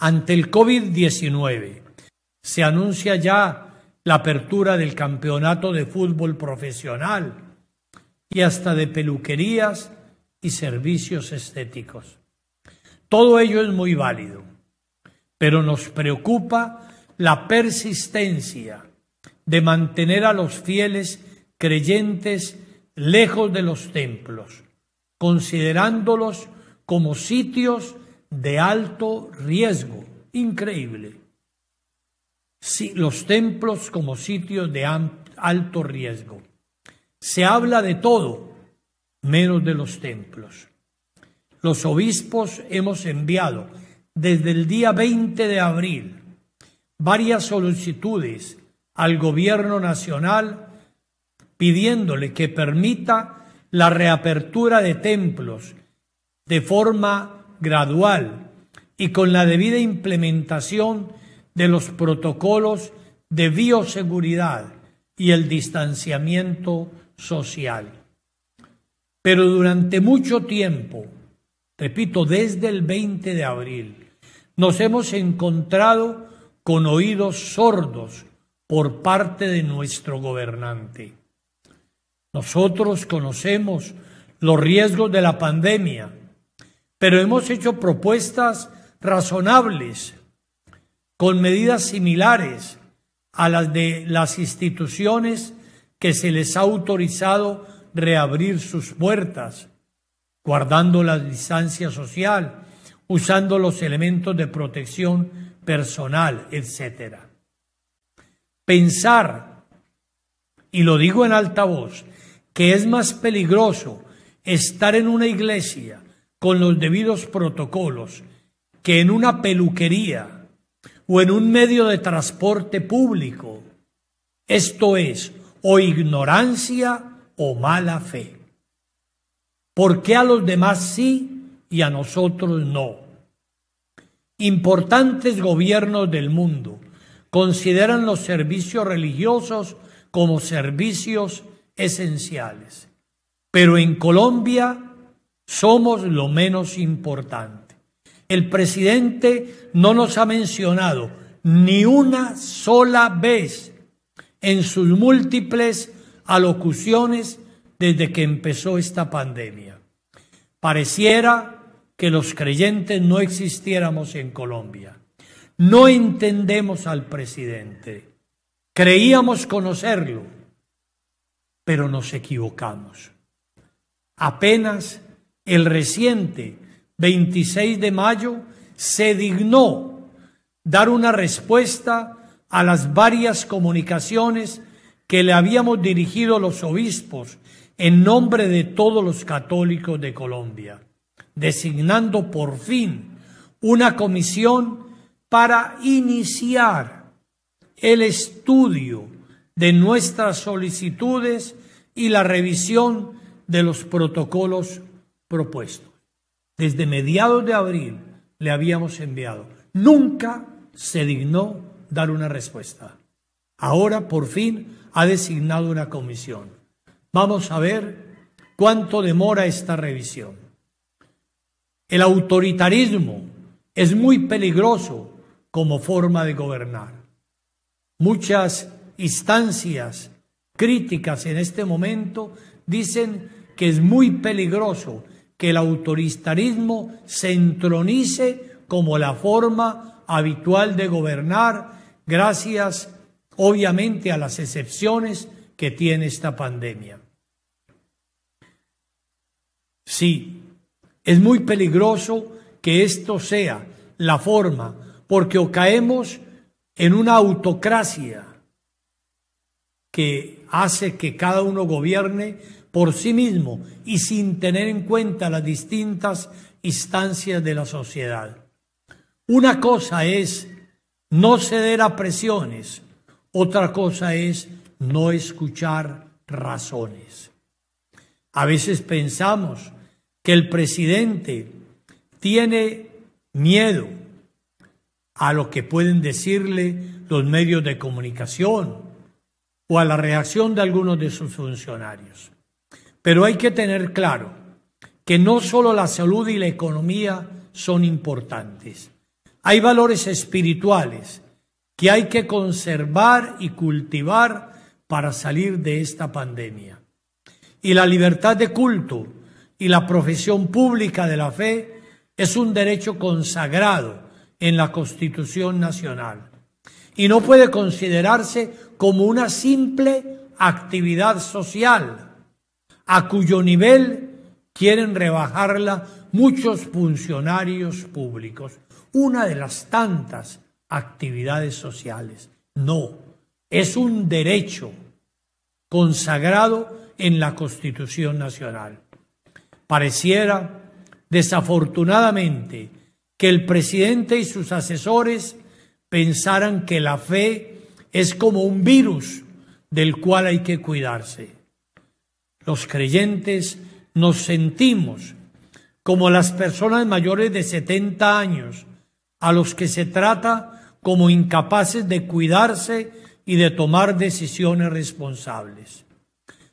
ante el COVID-19. Se anuncia ya la apertura del campeonato de fútbol profesional y hasta de peluquerías y servicios estéticos. Todo ello es muy válido, pero nos preocupa la persistencia de mantener a los fieles creyentes lejos de los templos, considerándolos como sitios de alto riesgo, increíble. si los templos como sitios de alto riesgo. Se habla de todo, menos de los templos. Los obispos hemos enviado desde el día 20 de abril varias solicitudes al gobierno nacional pidiéndole que permita la reapertura de templos de forma gradual y con la debida implementación de los protocolos de bioseguridad y el distanciamiento social. Pero durante mucho tiempo, repito, desde el 20 de abril, nos hemos encontrado con oídos sordos por parte de nuestro gobernante. Nosotros conocemos los riesgos de la pandemia pero hemos hecho propuestas razonables con medidas similares a las de las instituciones que se les ha autorizado reabrir sus puertas, guardando la distancia social, usando los elementos de protección personal, etc. Pensar, y lo digo en alta voz, que es más peligroso estar en una iglesia con los debidos protocolos que en una peluquería o en un medio de transporte público. Esto es o ignorancia o mala fe. ¿Por qué a los demás sí y a nosotros no? Importantes gobiernos del mundo consideran los servicios religiosos como servicios esenciales. Pero en Colombia somos lo menos importante. El presidente no nos ha mencionado ni una sola vez en sus múltiples alocuciones desde que empezó esta pandemia. Pareciera que los creyentes no existiéramos en Colombia. No entendemos al presidente. Creíamos conocerlo, pero nos equivocamos. Apenas el reciente 26 de mayo, se dignó dar una respuesta a las varias comunicaciones que le habíamos dirigido los obispos en nombre de todos los católicos de Colombia, designando por fin una comisión para iniciar el estudio de nuestras solicitudes y la revisión de los protocolos propuesto. Desde mediados de abril le habíamos enviado. Nunca se dignó dar una respuesta. Ahora por fin ha designado una comisión. Vamos a ver cuánto demora esta revisión. El autoritarismo es muy peligroso como forma de gobernar. Muchas instancias críticas en este momento dicen que es muy peligroso que el autoritarismo se entronice como la forma habitual de gobernar, gracias obviamente a las excepciones que tiene esta pandemia. Sí, es muy peligroso que esto sea la forma, porque o caemos en una autocracia que hace que cada uno gobierne por sí mismo y sin tener en cuenta las distintas instancias de la sociedad. Una cosa es no ceder a presiones, otra cosa es no escuchar razones. A veces pensamos que el presidente tiene miedo a lo que pueden decirle los medios de comunicación o a la reacción de algunos de sus funcionarios. Pero hay que tener claro que no solo la salud y la economía son importantes. Hay valores espirituales que hay que conservar y cultivar para salir de esta pandemia. Y la libertad de culto y la profesión pública de la fe es un derecho consagrado en la Constitución Nacional y no puede considerarse como una simple actividad social a cuyo nivel quieren rebajarla muchos funcionarios públicos, una de las tantas actividades sociales. No, es un derecho consagrado en la Constitución Nacional. Pareciera, desafortunadamente, que el presidente y sus asesores pensaran que la fe es como un virus del cual hay que cuidarse los creyentes nos sentimos como las personas mayores de 70 años, a los que se trata como incapaces de cuidarse y de tomar decisiones responsables.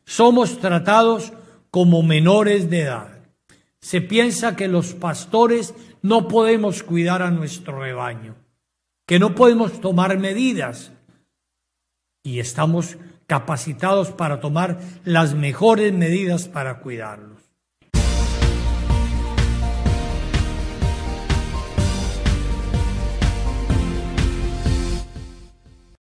Somos tratados como menores de edad. Se piensa que los pastores no podemos cuidar a nuestro rebaño, que no podemos tomar medidas y estamos capacitados para tomar las mejores medidas para cuidarlo.